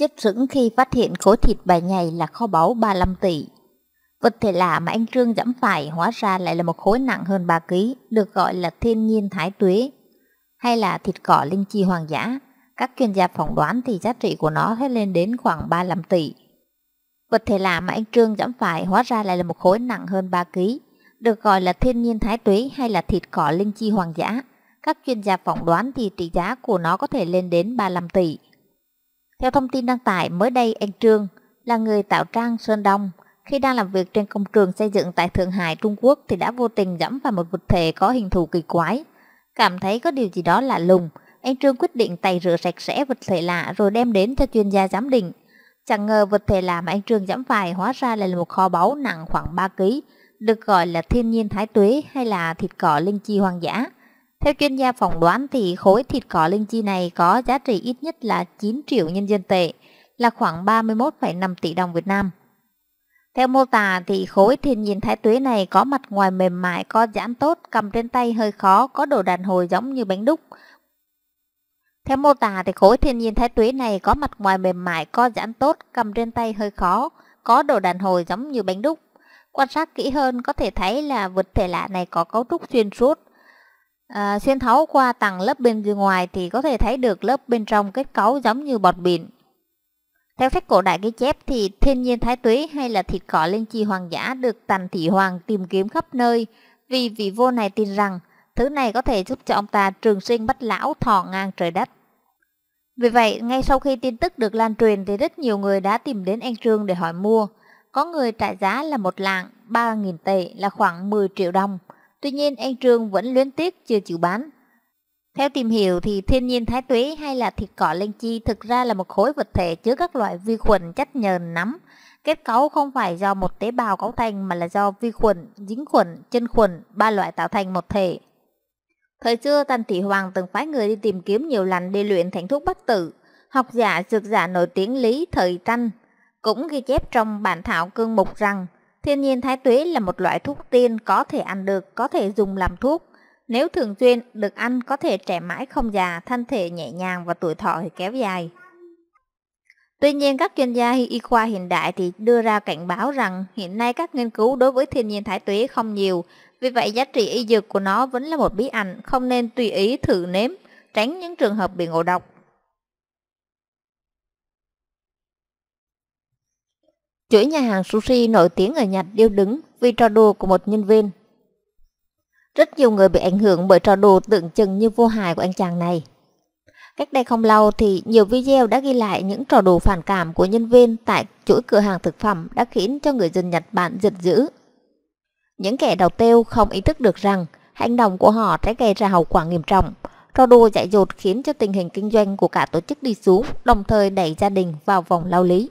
chết sững khi phát hiện khối thịt bà nhầy là kho báu 35 tỷ. Vật thể lạ mà anh Trương dẫm phải hóa ra lại là một khối nặng hơn 3 ký, được gọi là thiên nhiên thái tuế, hay là thịt cỏ linh chi hoàng giả. Các chuyên gia phỏng đoán thì giá trị của nó hết lên đến khoảng 35 tỷ. Vật thể lạ mà anh Trương dẫm phải hóa ra lại là một khối nặng hơn 3 ký, được gọi là thiên nhiên thái tuế hay là thịt cỏ linh chi hoàng giả. Các chuyên gia phỏng đoán thì trị giá của nó có thể lên đến 35 tỷ. Theo thông tin đăng tải mới đây, anh Trương là người tạo trang Sơn Đông. Khi đang làm việc trên công trường xây dựng tại Thượng Hải, Trung Quốc thì đã vô tình dẫm vào một vật thể có hình thù kỳ quái. Cảm thấy có điều gì đó lạ lùng, anh Trương quyết định tẩy rửa sạch sẽ vật thể lạ rồi đem đến cho chuyên gia giám định. Chẳng ngờ vật thể lạ mà anh Trương dẫm phải hóa ra là một kho báu nặng khoảng 3 kg, được gọi là thiên nhiên thái tuế hay là thịt cỏ linh chi hoang dã. Theo chuyên gia phỏng đoán thì khối thịt cỏ linh chi này có giá trị ít nhất là 9 triệu nhân dân tệ, là khoảng 31,5 tỷ đồng Việt Nam. Theo mô tả thì khối thiên nhiên thái tuế này có mặt ngoài mềm mại, có giãn tốt, cầm trên tay hơi khó, có độ đàn hồi giống như bánh đúc. Theo mô tả thì khối thiên nhiên thái tuế này có mặt ngoài mềm mại, có giãn tốt, cầm trên tay hơi khó, có độ đàn hồi giống như bánh đúc. Quan sát kỹ hơn có thể thấy là vật thể lạ này có cấu trúc xuyên suốt, À, xuyên thấu qua tầng lớp bên ngoài thì có thể thấy được lớp bên trong kết cấu giống như bọt biển. Theo sách cổ đại ghi chép thì thiên nhiên thái tuế hay là thịt cỏ linh chi hoàng giả được tần thị hoàng tìm kiếm khắp nơi vì vị vua này tin rằng thứ này có thể giúp cho ông ta trường sinh bất lão thọ ngang trời đất. Vì vậy, ngay sau khi tin tức được lan truyền thì rất nhiều người đã tìm đến anh Trương để hỏi mua. Có người trả giá là một lạng 3.000 tệ là khoảng 10 triệu đồng. Tuy nhiên anh Trương vẫn luyến tiếc chưa chịu bán. Theo tìm hiểu thì thiên nhiên thái tuế hay là thịt cỏ linh chi thực ra là một khối vật thể chứa các loại vi khuẩn chất nhờn nắm. Kết cấu không phải do một tế bào cấu thành mà là do vi khuẩn, dính khuẩn, chân khuẩn, ba loại tạo thành một thể. Thời xưa Tần Thị Hoàng từng phái người đi tìm kiếm nhiều lần để luyện thành thuốc bất tử. Học giả dược giả nổi tiếng Lý Thời Tanh cũng ghi chép trong bản thảo cương mục rằng Thiên nhiên thái tuế là một loại thuốc tiên có thể ăn được, có thể dùng làm thuốc. Nếu thường xuyên được ăn có thể trẻ mãi không già, thân thể nhẹ nhàng và tuổi thọ thì kéo dài. Tuy nhiên các chuyên gia y khoa hiện đại thì đưa ra cảnh báo rằng hiện nay các nghiên cứu đối với thiên nhiên thái tuế không nhiều, vì vậy giá trị y dược của nó vẫn là một bí ẩn, không nên tùy ý thử nếm, tránh những trường hợp bị ngộ độc. Chuỗi nhà hàng sushi nổi tiếng ở Nhật điêu đứng vì trò đùa của một nhân viên. Rất nhiều người bị ảnh hưởng bởi trò đùa tượng trưng như vô hài của anh chàng này. Cách đây không lâu thì nhiều video đã ghi lại những trò đùa phản cảm của nhân viên tại chuỗi cửa hàng thực phẩm đã khiến cho người dân Nhật Bản giật dữ. Những kẻ đầu tiêu không ý thức được rằng hành động của họ sẽ gây ra hậu quả nghiêm trọng. Trò đùa dại dột khiến cho tình hình kinh doanh của cả tổ chức đi xuống, đồng thời đẩy gia đình vào vòng lao lý.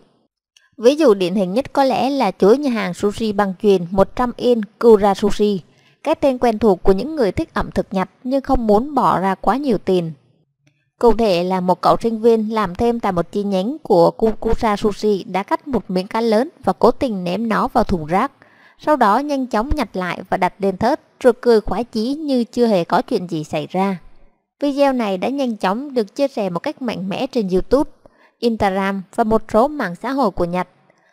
Ví dụ điển hình nhất có lẽ là chuỗi nhà hàng sushi băng truyền 100 yên Kura Sushi, cái tên quen thuộc của những người thích ẩm thực Nhật nhưng không muốn bỏ ra quá nhiều tiền. Cụ thể là một cậu sinh viên làm thêm tại một chi nhánh của Kukusa Sushi đã cắt một miếng cá lớn và cố tình ném nó vào thùng rác. Sau đó nhanh chóng nhặt lại và đặt lên thớt rồi cười khoái chí như chưa hề có chuyện gì xảy ra. Video này đã nhanh chóng được chia sẻ một cách mạnh mẽ trên Youtube Instagram và một số mạng xã hội của Nhật.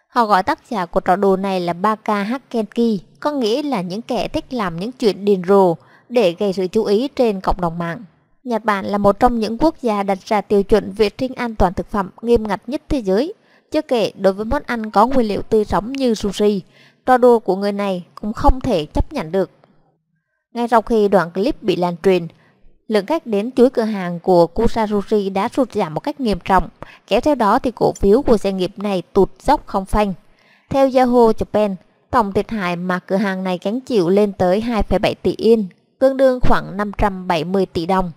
Họ gọi tác giả của trò đùa này là Baka Hakenki, có nghĩa là những kẻ thích làm những chuyện điên rồ để gây sự chú ý trên cộng đồng mạng. Nhật Bản là một trong những quốc gia đặt ra tiêu chuẩn vệ sinh an toàn thực phẩm nghiêm ngặt nhất thế giới. Chưa kể đối với món ăn có nguyên liệu tươi sống như sushi, trò đùa của người này cũng không thể chấp nhận được. Ngay sau khi đoạn clip bị lan truyền, Lượng khách đến chuỗi cửa hàng của Kusarushi đã sụt giảm một cách nghiêm trọng, kéo theo đó thì cổ phiếu của doanh nghiệp này tụt dốc không phanh. Theo Yahoo Japan, tổng thiệt hại mà cửa hàng này gánh chịu lên tới 2,7 tỷ yên, tương đương khoảng 570 tỷ đồng.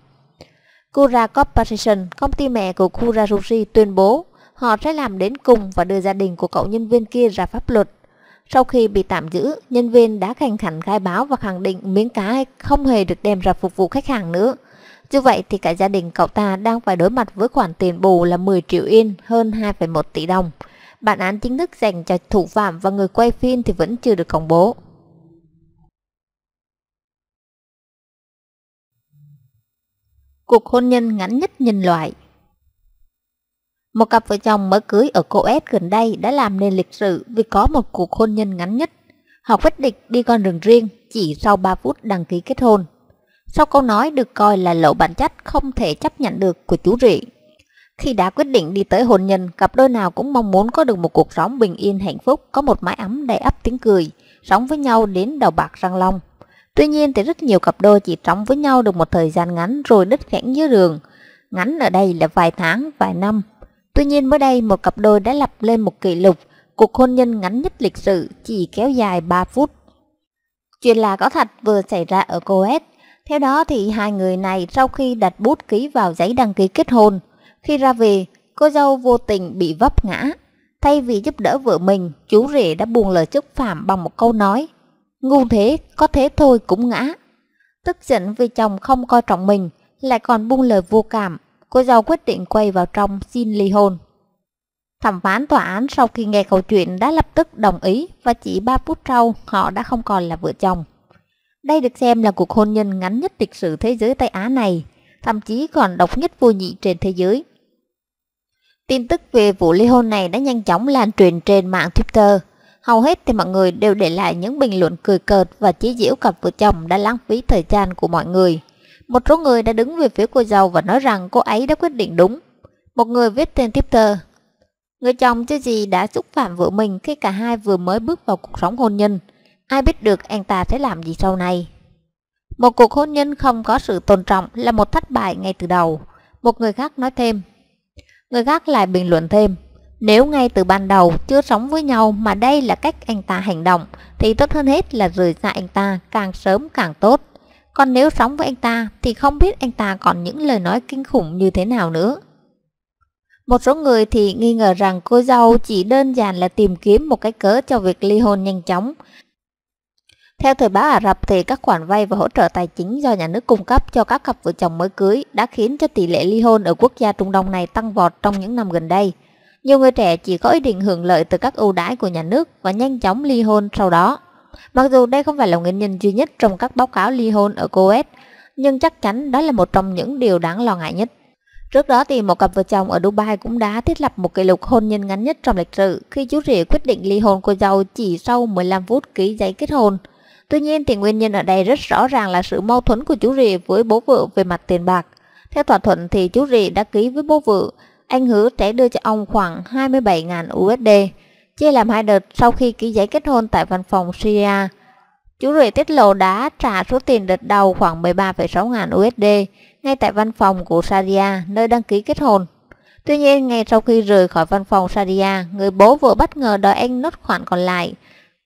Kura Corporation, công ty mẹ của Kura tuyên bố họ sẽ làm đến cùng và đưa gia đình của cậu nhân viên kia ra pháp luật. Sau khi bị tạm giữ, nhân viên đã khanh khảnh khai báo và khẳng định miếng cá không hề được đem ra phục vụ khách hàng nữa. Như vậy thì cả gia đình cậu ta đang phải đối mặt với khoản tiền bù là 10 triệu yên, hơn 2,1 tỷ đồng. Bản án chính thức dành cho thủ phạm và người quay phim thì vẫn chưa được công bố. Cuộc hôn nhân ngắn nhất nhân loại một cặp vợ chồng mới cưới ở Cô S gần đây đã làm nên lịch sử vì có một cuộc hôn nhân ngắn nhất. Họ quyết định đi con đường riêng chỉ sau 3 phút đăng ký kết hôn. Sau câu nói được coi là lộ bản chất không thể chấp nhận được của chú rể. Khi đã quyết định đi tới hôn nhân, cặp đôi nào cũng mong muốn có được một cuộc sống bình yên hạnh phúc, có một mái ấm đầy ấp tiếng cười, sống với nhau đến đầu bạc răng long. Tuy nhiên thì rất nhiều cặp đôi chỉ sống với nhau được một thời gian ngắn rồi đứt gãy dưới đường. Ngắn ở đây là vài tháng, vài năm, Tuy nhiên mới đây một cặp đôi đã lập lên một kỷ lục, cuộc hôn nhân ngắn nhất lịch sử chỉ kéo dài 3 phút. Chuyện là có thật vừa xảy ra ở Cô Coes. Theo đó thì hai người này sau khi đặt bút ký vào giấy đăng ký kết hôn, khi ra về, cô dâu vô tình bị vấp ngã. Thay vì giúp đỡ vợ mình, chú rể đã buồn lời xúc phạm bằng một câu nói. Ngu thế, có thế thôi cũng ngã. Tức giận vì chồng không coi trọng mình, lại còn buông lời vô cảm, cô dâu quyết định quay vào trong xin ly hôn. Thẩm phán tòa án sau khi nghe câu chuyện đã lập tức đồng ý và chỉ 3 phút sau họ đã không còn là vợ chồng. Đây được xem là cuộc hôn nhân ngắn nhất lịch sử thế giới Tây Á này, thậm chí còn độc nhất vô nhị trên thế giới. Tin tức về vụ ly hôn này đã nhanh chóng lan truyền trên mạng Twitter. Hầu hết thì mọi người đều để lại những bình luận cười cợt và chế giễu cặp vợ chồng đã lãng phí thời gian của mọi người. Một số người đã đứng về phía cô giàu và nói rằng cô ấy đã quyết định đúng. Một người viết tên tiếp tờ. Người chồng chứ gì đã xúc phạm vợ mình khi cả hai vừa mới bước vào cuộc sống hôn nhân. Ai biết được anh ta sẽ làm gì sau này. Một cuộc hôn nhân không có sự tôn trọng là một thất bại ngay từ đầu. Một người khác nói thêm. Người khác lại bình luận thêm. Nếu ngay từ ban đầu chưa sống với nhau mà đây là cách anh ta hành động thì tốt hơn hết là rời xa anh ta càng sớm càng tốt. Còn nếu sống với anh ta thì không biết anh ta còn những lời nói kinh khủng như thế nào nữa. Một số người thì nghi ngờ rằng cô dâu chỉ đơn giản là tìm kiếm một cái cớ cho việc ly hôn nhanh chóng. Theo thời báo Ả Rập thì các khoản vay và hỗ trợ tài chính do nhà nước cung cấp cho các cặp vợ chồng mới cưới đã khiến cho tỷ lệ ly hôn ở quốc gia Trung Đông này tăng vọt trong những năm gần đây. Nhiều người trẻ chỉ có ý định hưởng lợi từ các ưu đãi của nhà nước và nhanh chóng ly hôn sau đó. Mặc dù đây không phải là nguyên nhân duy nhất trong các báo cáo ly hôn ở Coes, nhưng chắc chắn đó là một trong những điều đáng lo ngại nhất. Trước đó thì một cặp vợ chồng ở Dubai cũng đã thiết lập một kỷ lục hôn nhân ngắn nhất trong lịch sử khi chú rể quyết định ly hôn cô dâu chỉ sau 15 phút ký giấy kết hôn. Tuy nhiên thì nguyên nhân ở đây rất rõ ràng là sự mâu thuẫn của chú rể với bố vợ về mặt tiền bạc. Theo thỏa thuận thì chú rể đã ký với bố vợ, anh hứa sẽ đưa cho ông khoảng 27.000 USD. Chia làm hai đợt sau khi ký giấy kết hôn tại văn phòng Syria. Chú Rể tiết lộ đã trả số tiền đợt đầu khoảng 13,6 ngàn USD ngay tại văn phòng của Sadia, nơi đăng ký kết hôn. Tuy nhiên, ngay sau khi rời khỏi văn phòng Sadia, người bố vợ bất ngờ đòi anh nốt khoản còn lại.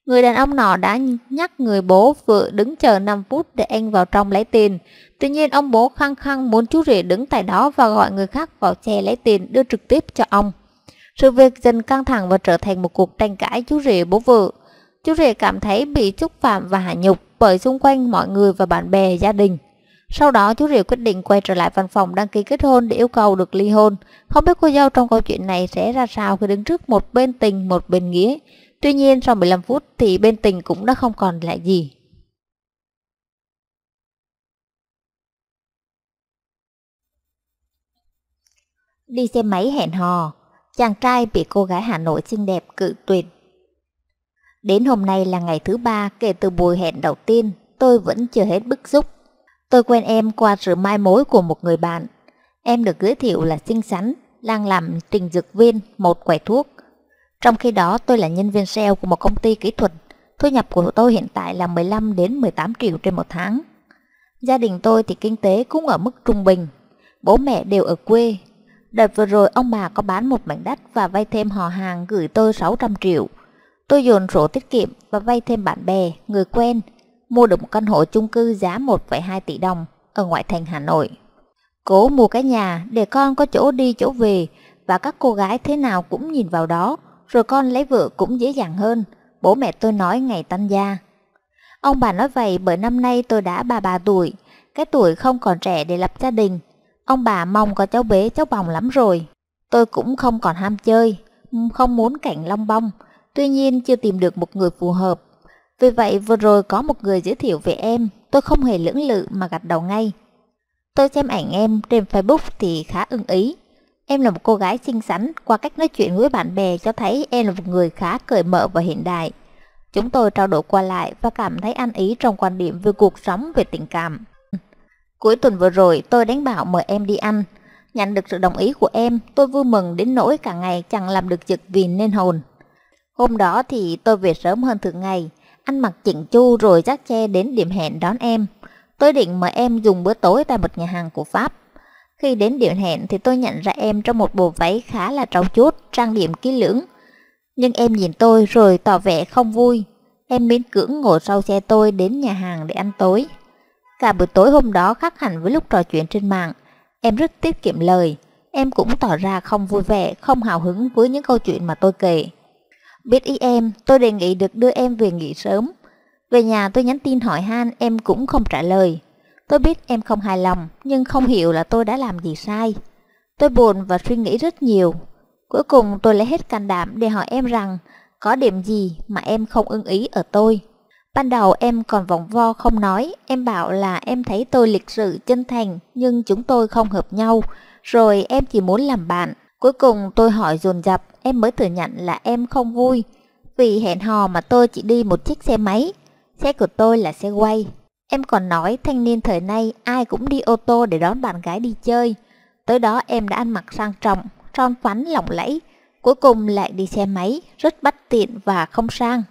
Người đàn ông nọ đã nhắc người bố vợ đứng chờ 5 phút để anh vào trong lấy tiền. Tuy nhiên, ông bố khăng khăng muốn chú rể đứng tại đó và gọi người khác vào xe lấy tiền đưa trực tiếp cho ông. Sự việc dần căng thẳng và trở thành một cuộc tranh cãi chú rể bố vợ. Chú rể cảm thấy bị xúc phạm và hạ nhục bởi xung quanh mọi người và bạn bè, gia đình. Sau đó chú rể quyết định quay trở lại văn phòng đăng ký kết hôn để yêu cầu được ly hôn. Không biết cô dâu trong câu chuyện này sẽ ra sao khi đứng trước một bên tình một bên nghĩa. Tuy nhiên sau 15 phút thì bên tình cũng đã không còn lại gì. Đi xe máy hẹn hò chàng trai bị cô gái Hà Nội xinh đẹp cự tuyệt. Đến hôm nay là ngày thứ ba kể từ buổi hẹn đầu tiên, tôi vẫn chưa hết bức xúc. Tôi quen em qua sự mai mối của một người bạn. Em được giới thiệu là xinh xắn, đang làm trình dược viên một quầy thuốc. Trong khi đó tôi là nhân viên sale của một công ty kỹ thuật. Thu nhập của tôi hiện tại là 15 đến 18 triệu trên một tháng. Gia đình tôi thì kinh tế cũng ở mức trung bình. Bố mẹ đều ở quê, Đợt vừa rồi ông bà có bán một mảnh đất và vay thêm họ hàng gửi tôi 600 triệu. Tôi dồn sổ tiết kiệm và vay thêm bạn bè, người quen, mua được một căn hộ chung cư giá 1,2 tỷ đồng ở ngoại thành Hà Nội. Cố mua cái nhà để con có chỗ đi chỗ về và các cô gái thế nào cũng nhìn vào đó, rồi con lấy vợ cũng dễ dàng hơn, bố mẹ tôi nói ngày tăng gia. Ông bà nói vậy bởi năm nay tôi đã bà bà tuổi, cái tuổi không còn trẻ để lập gia đình, Ông bà mong có cháu bé cháu bồng lắm rồi. Tôi cũng không còn ham chơi, không muốn cạnh long bông. tuy nhiên chưa tìm được một người phù hợp. Vì vậy vừa rồi có một người giới thiệu về em, tôi không hề lưỡng lự mà gật đầu ngay. Tôi xem ảnh em trên Facebook thì khá ưng ý. Em là một cô gái xinh xắn, qua cách nói chuyện với bạn bè cho thấy em là một người khá cởi mở và hiện đại. Chúng tôi trao đổi qua lại và cảm thấy an ý trong quan điểm về cuộc sống về tình cảm. Cuối tuần vừa rồi tôi đánh bảo mời em đi ăn. Nhận được sự đồng ý của em, tôi vui mừng đến nỗi cả ngày chẳng làm được việc vì nên hồn. Hôm đó thì tôi về sớm hơn thường ngày, ăn mặc chỉnh chu rồi dắt che đến điểm hẹn đón em. Tôi định mời em dùng bữa tối tại một nhà hàng của Pháp. Khi đến điểm hẹn thì tôi nhận ra em trong một bộ váy khá là trâu chút, trang điểm kỹ lưỡng. Nhưng em nhìn tôi rồi tỏ vẻ không vui. Em miễn cưỡng ngồi sau xe tôi đến nhà hàng để ăn tối. Cả buổi tối hôm đó khác hẳn với lúc trò chuyện trên mạng. Em rất tiết kiệm lời. Em cũng tỏ ra không vui vẻ, không hào hứng với những câu chuyện mà tôi kể. Biết ý em, tôi đề nghị được đưa em về nghỉ sớm. Về nhà tôi nhắn tin hỏi han, em cũng không trả lời. Tôi biết em không hài lòng, nhưng không hiểu là tôi đã làm gì sai. Tôi buồn và suy nghĩ rất nhiều. Cuối cùng tôi lấy hết can đảm để hỏi em rằng có điểm gì mà em không ưng ý ở tôi. Ban đầu em còn vòng vo không nói, em bảo là em thấy tôi lịch sự chân thành nhưng chúng tôi không hợp nhau, rồi em chỉ muốn làm bạn. Cuối cùng tôi hỏi dồn dập, em mới thừa nhận là em không vui, vì hẹn hò mà tôi chỉ đi một chiếc xe máy, xe của tôi là xe quay. Em còn nói thanh niên thời nay ai cũng đi ô tô để đón bạn gái đi chơi. Tới đó em đã ăn mặc sang trọng, tròn phắn lỏng lẫy, cuối cùng lại đi xe máy, rất bất tiện và không sang.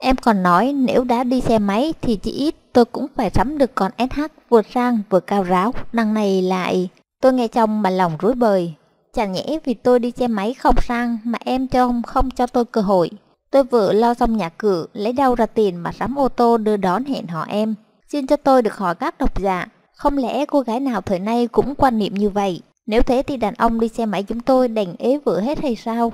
Em còn nói nếu đã đi xe máy thì chỉ ít tôi cũng phải sắm được con SH vừa sang vừa cao ráo, đằng này lại. Tôi nghe chồng mà lòng rối bời. Chẳng nhẽ vì tôi đi xe máy không sang mà em cho không, cho tôi cơ hội. Tôi vừa lo xong nhà cửa, lấy đâu ra tiền mà sắm ô tô đưa đón hẹn họ em. Xin cho tôi được hỏi các độc giả, dạ. không lẽ cô gái nào thời nay cũng quan niệm như vậy? Nếu thế thì đàn ông đi xe máy chúng tôi đành ế vừa hết hay sao?